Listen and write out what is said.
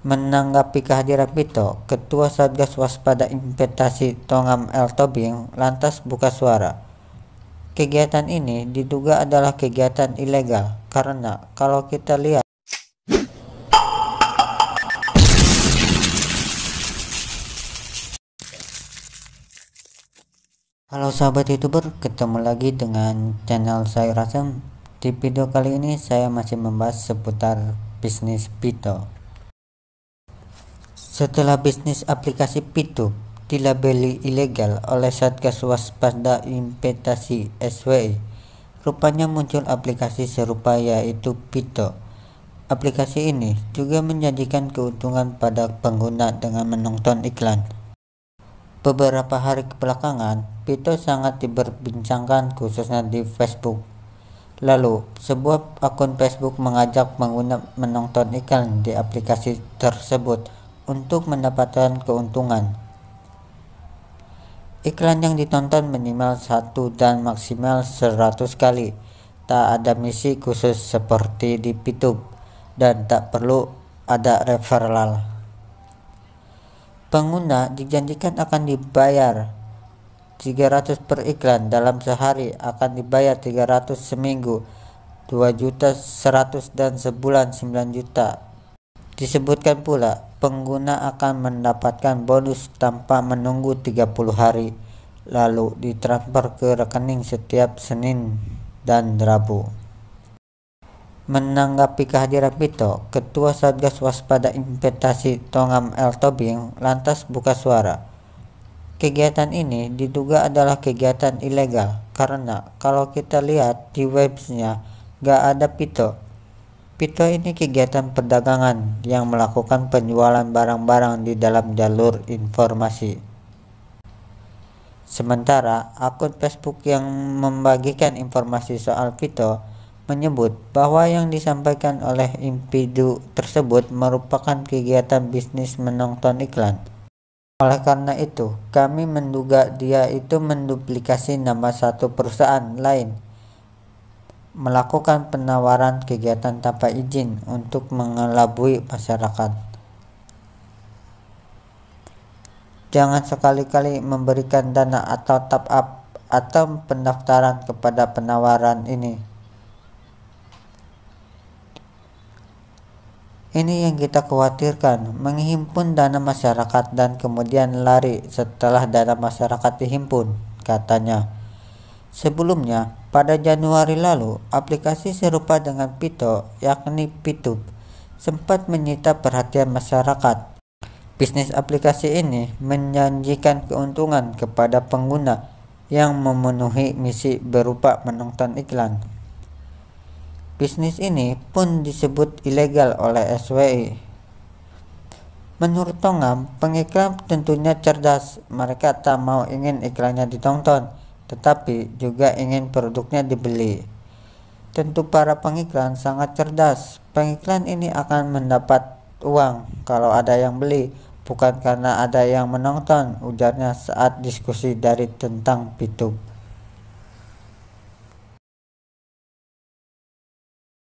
Menanggapi kehadiran Pito, Ketua Satgas Waspada Investasi Tongam El Tobing lantas buka suara. Kegiatan ini diduga adalah kegiatan ilegal karena kalau kita lihat Halo sahabat youtuber, ketemu lagi dengan channel saya Rasem. Di video kali ini saya masih membahas seputar bisnis Pito. Setelah bisnis aplikasi Pitu dilabeli ilegal oleh Satgas Waspada Investasi SWI, rupanya muncul aplikasi serupa yaitu Pito. Aplikasi ini juga menjanjikan keuntungan pada pengguna dengan menonton iklan. Beberapa hari kebelakangan, Pito sangat diperbincangkan khususnya di Facebook. Lalu, sebuah akun Facebook mengajak pengguna menonton iklan di aplikasi tersebut untuk mendapatkan keuntungan. Iklan yang ditonton minimal satu dan maksimal 100 kali. Tak ada misi khusus seperti di Pitub dan tak perlu ada referral. Pengguna dijanjikan akan dibayar 300 per iklan dalam sehari akan dibayar 300 seminggu 2 juta 100 dan sebulan 9 juta disebutkan pula pengguna akan mendapatkan bonus tanpa menunggu 30 hari, lalu ditransfer ke rekening setiap Senin dan Rabu. Menanggapi kehadiran Pito, Ketua Satgas Waspada Investasi Tongam El Tobing lantas buka suara. Kegiatan ini diduga adalah kegiatan ilegal karena kalau kita lihat di websnya gak ada Pito Pito ini kegiatan perdagangan yang melakukan penjualan barang-barang di dalam jalur informasi. Sementara akun Facebook yang membagikan informasi soal Pito menyebut bahwa yang disampaikan oleh impidu tersebut merupakan kegiatan bisnis menonton iklan. Oleh karena itu, kami menduga dia itu menduplikasi nama satu perusahaan lain melakukan penawaran kegiatan tanpa izin untuk mengelabui masyarakat. Jangan sekali-kali memberikan dana atau top up atau pendaftaran kepada penawaran ini. Ini yang kita khawatirkan, menghimpun dana masyarakat dan kemudian lari setelah dana masyarakat dihimpun, katanya. Sebelumnya, pada Januari lalu, aplikasi serupa dengan Pito, yakni Pitub, sempat menyita perhatian masyarakat. Bisnis aplikasi ini menjanjikan keuntungan kepada pengguna yang memenuhi misi berupa menonton iklan. Bisnis ini pun disebut ilegal oleh SWI. Menurut Tongam, pengiklan tentunya cerdas. Mereka tak mau ingin iklannya ditonton tetapi juga ingin produknya dibeli. Tentu para pengiklan sangat cerdas. Pengiklan ini akan mendapat uang kalau ada yang beli, bukan karena ada yang menonton, ujarnya saat diskusi dari tentang Pitup.